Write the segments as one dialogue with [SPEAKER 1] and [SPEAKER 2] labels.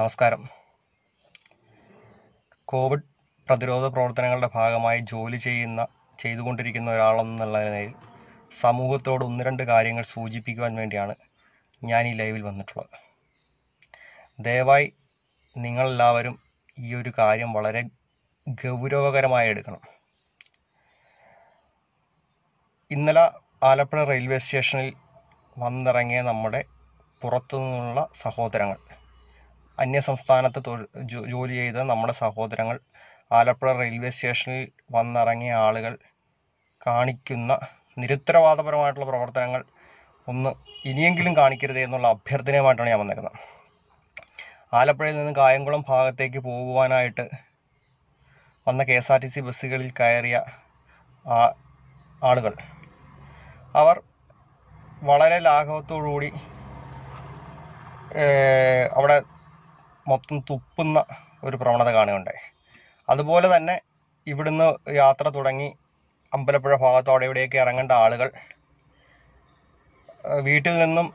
[SPEAKER 1] നമസ്കാരം കോവിഡ് പ്രതിരോധ പ്രവർത്തനങ്ങളുടെ ഭാഗമായി ജോലി ചെയ്യുന്ന ചെയ്തുകൊണ്ടിരിക്കുന്ന ഒരാളെന്നുള്ള നിലയിൽ സമൂഹത്തോട് ഒന്ന് രണ്ട് കാര്യങ്ങൾ സൂചിപ്പിക്കുവാൻ വേണ്ടിയാണ് ഞാൻ ഈ ലൈവിൽ വന്നിട്ടുള്ളത് ദയവായി നിങ്ങളെല്ലാവരും ഈ ഒരു കാര്യം വളരെ ഗൗരവകരമായി എടുക്കണം ഇന്നലെ ആലപ്പുഴ റെയിൽവേ സ്റ്റേഷനിൽ വന്നിറങ്ങിയ നമ്മുടെ പുറത്തു നിന്നുള്ള സഹോദരങ്ങൾ അന്യസംസ്ഥാനത്ത് തൊഴിൽ ജോലി ചെയ്ത നമ്മുടെ സഹോദരങ്ങൾ ആലപ്പുഴ റെയിൽവേ സ്റ്റേഷനിൽ വന്നിറങ്ങിയ ആളുകൾ കാണിക്കുന്ന നിരുത്തരവാദപരമായിട്ടുള്ള പ്രവർത്തനങ്ങൾ ഒന്ന് ഇനിയെങ്കിലും കാണിക്കരുതേ എന്നുള്ള അഭ്യർത്ഥനയുമായിട്ടാണ് ഞാൻ വന്നിരിക്കുന്നത് ആലപ്പുഴയിൽ നിന്ന് കായംകുളം ഭാഗത്തേക്ക് പോകുവാനായിട്ട് വന്ന K S R T C ബസ്സുകളിൽ കയറിയ ആളുകൾ അവർ വളരെ ലാഘവത്തോടുകൂടി അവിടെ മൊത്തം തുപ്പുന്ന ഒരു പ്രവണത കാണുകയുണ്ടായി അതുപോലെ തന്നെ ഇവിടുന്ന് യാത്ര തുടങ്ങി അമ്പലപ്പുഴ ഭാഗത്തോടെ ഇവിടെയൊക്കെ ഇറങ്ങേണ്ട ആളുകൾ വീട്ടിൽ നിന്നും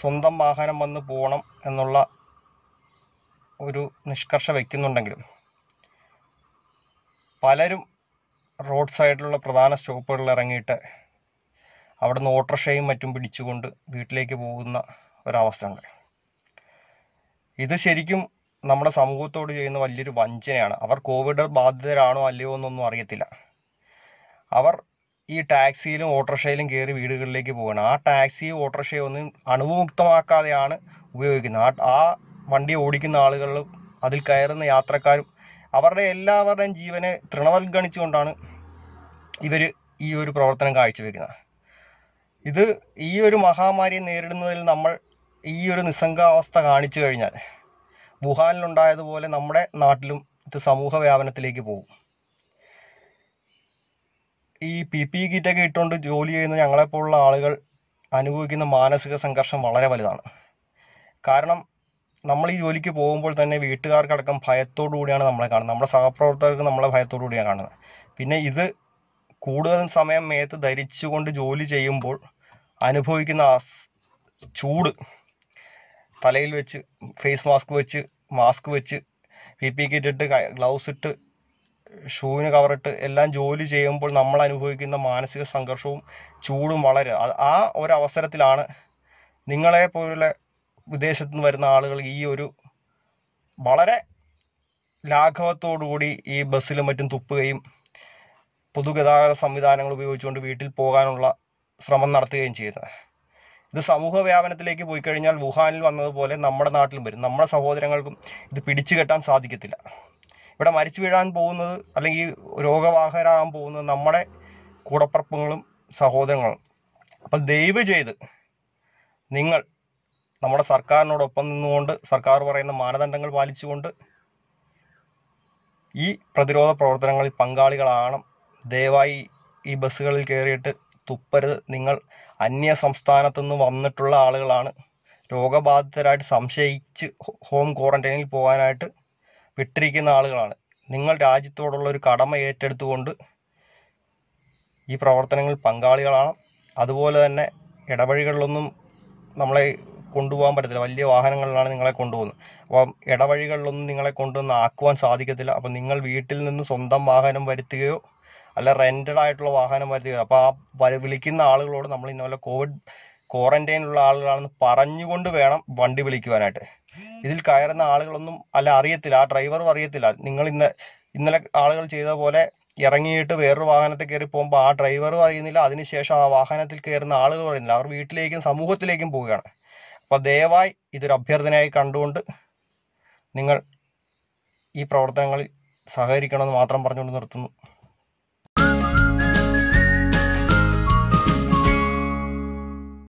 [SPEAKER 1] സ്വന്തം വാഹനം വന്ന് പോകണം എന്നുള്ള ഒരു നിഷ്കർഷ വയ്ക്കുന്നുണ്ടെങ്കിലും പലരും റോഡ് സൈഡിലുള്ള പ്രധാന സ്റ്റോപ്പുകളിൽ ഇറങ്ങിയിട്ട് അവിടുന്ന് ഓട്ടോറിക്ഷയും മറ്റും പിടിച്ചുകൊണ്ട് വീട്ടിലേക്ക് പോകുന്ന ഒരവസ്ഥയുണ്ട് ഇത് ശരിക്കും നമ്മുടെ സമൂഹത്തോട് ചെയ്യുന്ന വലിയൊരു വഞ്ചനയാണ് അവർ കോവിഡ് ബാധിതരാണോ അല്ലയോ എന്നൊന്നും അറിയത്തില്ല അവർ ഈ ടാക്സിയിലും ഓട്ടോറിക്ഷയിലും കയറി വീടുകളിലേക്ക് പോവുകയാണ് ആ ടാക്സി ഓട്ടോറിക്ഷയൊന്നും അണുവിമുക്തമാക്കാതെയാണ് ഉപയോഗിക്കുന്നത് ആ വണ്ടി ഓടിക്കുന്ന ആളുകളും അതിൽ കയറുന്ന യാത്രക്കാരും അവരുടെ എല്ലാവരുടെയും ജീവനെ തൃണവൽഗണിച്ചുകൊണ്ടാണ് ഇവർ ഈ ഒരു പ്രവർത്തനം കാഴ്ചവെക്കുന്നത് ഇത് ഈ ഒരു മഹാമാരിയെ നേരിടുന്നതിൽ നമ്മൾ ഈ ഒരു നിസ്സംഗാവസ്ഥ കാണിച്ചു കഴിഞ്ഞാൽ വുഹാനിലുണ്ടായതുപോലെ നമ്മുടെ നാട്ടിലും ഇത് സമൂഹ വ്യാപനത്തിലേക്ക് പോകും ഈ പി പി കിറ്റൊക്കെ ഇട്ടുകൊണ്ട് ജോലി ചെയ്യുന്ന ഞങ്ങളെപ്പോലുള്ള ആളുകൾ അനുഭവിക്കുന്ന മാനസിക സംഘർഷം വളരെ വലുതാണ് കാരണം നമ്മൾ ഈ ജോലിക്ക് പോകുമ്പോൾ തന്നെ വീട്ടുകാർക്കടക്കം ഭയത്തോടു കൂടിയാണ് നമ്മളെ കാണുന്നത് നമ്മുടെ സഹപ്രവർത്തകർക്ക് നമ്മളെ ഭയത്തോടു കൂടിയാണ് കാണുന്നത് പിന്നെ ഇത് കൂടുതൽ സമയം മേത്ത് ധരിച്ചുകൊണ്ട് ജോലി ചെയ്യുമ്പോൾ അനുഭവിക്കുന്ന ചൂട് തലയിൽ വെച്ച് ഫേസ് മാസ്ക് വെച്ച് മാസ്ക് വെച്ച് പി പി കിറ്റ് ഇട്ട് ഗ്ലൗസ് ഇട്ട് ഷൂവിന് കവറിട്ട് എല്ലാം ജോലി ചെയ്യുമ്പോൾ നമ്മൾ അനുഭവിക്കുന്ന മാനസിക സംഘർഷവും ചൂടും വളരെ ആ ഒരു അവസരത്തിലാണ് നിങ്ങളെ പോലുള്ള വിദേശത്തു നിന്ന് വരുന്ന ആളുകൾ ഈ ഒരു വളരെ ലാഘവത്തോടുകൂടി ഈ ബസ്സിലും മറ്റും തുപ്പുകയും പൊതുഗതാഗത സംവിധാനങ്ങൾ ഉപയോഗിച്ചുകൊണ്ട് വീട്ടിൽ പോകാനുള്ള ശ്രമം നടത്തുകയും ചെയ്യുന്നത് ഇത് സമൂഹ വ്യാപനത്തിലേക്ക് പോയി കഴിഞ്ഞാൽ വുഹാനിൽ വന്നതുപോലെ നമ്മുടെ നാട്ടിലും വരും നമ്മുടെ സഹോദരങ്ങൾക്കും ഇത് പിടിച്ചു കെട്ടാൻ സാധിക്കത്തില്ല ഇവിടെ മരിച്ചു വീഴാൻ പോകുന്നത് അല്ലെങ്കിൽ രോഗവാഹകരാകാൻ പോകുന്നത് നമ്മുടെ കൂടപ്പറപ്പുകളും സഹോദരങ്ങളും അപ്പം ദയവ് ചെയ്ത് നിങ്ങൾ നമ്മുടെ സർക്കാരിനോടൊപ്പം നിന്നുകൊണ്ട് സർക്കാർ പറയുന്ന മാനദണ്ഡങ്ങൾ പാലിച്ചുകൊണ്ട് ഈ പ്രതിരോധ പ്രവർത്തനങ്ങളിൽ പങ്കാളികളാകണം ദയവായി ഈ ബസ്സുകളിൽ കയറിയിട്ട് തുപ്പരുത് നിങ്ങൾ അന്യ സംസ്ഥാനത്തു നിന്ന് വന്നിട്ടുള്ള ആളുകളാണ് രോഗബാധിതരായിട്ട് സംശയിച്ച് ഹോം ക്വാറന്റൈനിൽ പോകാനായിട്ട് വിട്ടിരിക്കുന്ന ആളുകളാണ് നിങ്ങൾ രാജ്യത്തോടുള്ള ഒരു കടമ ഏറ്റെടുത്തുകൊണ്ട് ഈ പ്രവർത്തനങ്ങൾ പങ്കാളികളാണ് അതുപോലെ തന്നെ ഇടവഴികളിലൊന്നും നമ്മളെ കൊണ്ടുപോകാൻ പറ്റത്തില്ല വലിയ വാഹനങ്ങളിലാണ് നിങ്ങളെ കൊണ്ടുപോകുന്നത് അപ്പം ഇടവഴികളിലൊന്നും നിങ്ങളെ കൊണ്ടുവന്ന് ആക്കുവാൻ സാധിക്കത്തില്ല അപ്പം നിങ്ങൾ വീട്ടിൽ നിന്ന് സ്വന്തം വാഹനം വരുത്തുകയോ അല്ല റെന്റഡ് ആയിട്ടുള്ള വാഹനം വരുത്തി അപ്പോൾ ആ വിളിക്കുന്ന ആളുകളോട് നമ്മൾ ഇന്നലെ കോവിഡ് ക്വാറന്റൈനിലുള്ള ആളുകളാണെന്ന് പറഞ്ഞുകൊണ്ട് വേണം വണ്ടി വിളിക്കുവാനായിട്ട് ഇതിൽ കയറുന്ന ആളുകളൊന്നും അല്ല അറിയത്തില്ല ആ ഡ്രൈവറും അറിയത്തില്ല നിങ്ങൾ ഇന്ന് ഇന്നലെ ആളുകൾ ചെയ്ത പോലെ ഇറങ്ങിയിട്ട് വേറൊരു വാഹനത്തിൽ കയറി പോകുമ്പോൾ ആ ഡ്രൈവറും അറിയുന്നില്ല അതിനുശേഷം ആ വാഹനത്തിൽ കയറുന്ന ആളുകൾ അറിയുന്നില്ല അവർ വീട്ടിലേക്കും സമൂഹത്തിലേക്കും പോവുകയാണ് അപ്പോൾ ദയവായി ഇതൊരു അഭ്യർത്ഥനയായി കണ്ടുകൊണ്ട് നിങ്ങൾ ഈ പ്രവർത്തനങ്ങളിൽ സഹകരിക്കണമെന്ന് മാത്രം പറഞ്ഞുകൊണ്ട് നിർത്തുന്നു